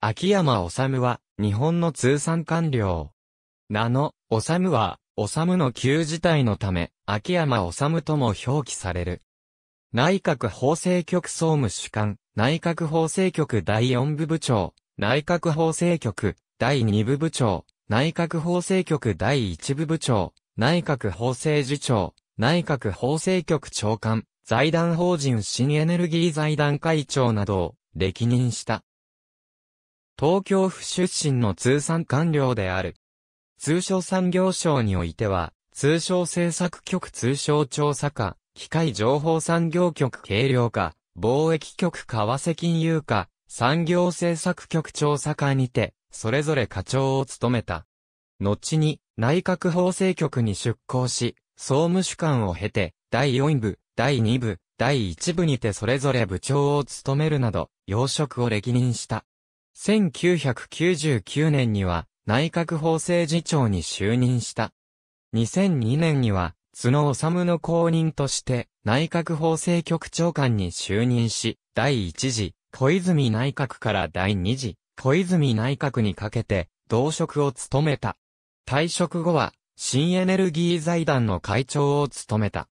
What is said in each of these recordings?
秋山治は、日本の通産官僚。名の、治は、治の旧事態のため、秋山治とも表記される。内閣法制局総務主管、内閣法制局第四部部長、内閣法制局第二部部長、内閣法制局第一部部長、内閣法制次長、内閣法制局長官、財団法人新エネルギー財団会長などを歴任した。東京府出身の通産官僚である。通商産業省においては、通商政策局通商調査課、機械情報産業局軽量課、貿易局為替金融課、産業政策局調査課にて、それぞれ課長を務めた。後に内閣法制局に出向し、総務主管を経て、第4部、第2部、第1部にてそれぞれ部長を務めるなど、要職を歴任した。1999年には内閣法制次長に就任した。2002年には、角治の後任として内閣法制局長官に就任し、第1次小泉内閣から第2次小泉内閣にかけて同職を務めた。退職後は新エネルギー財団の会長を務めた。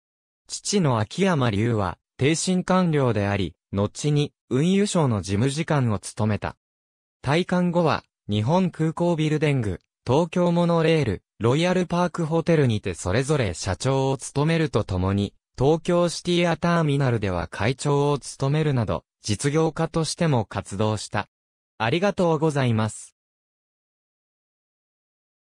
父の秋山龍は、低身官僚であり、後に運輸省の事務次官を務めた。退官後は、日本空港ビルデング、東京モノレール、ロイヤルパークホテルにてそれぞれ社長を務めるとともに、東京シティアターミナルでは会長を務めるなど、実業家としても活動した。ありがとうございます。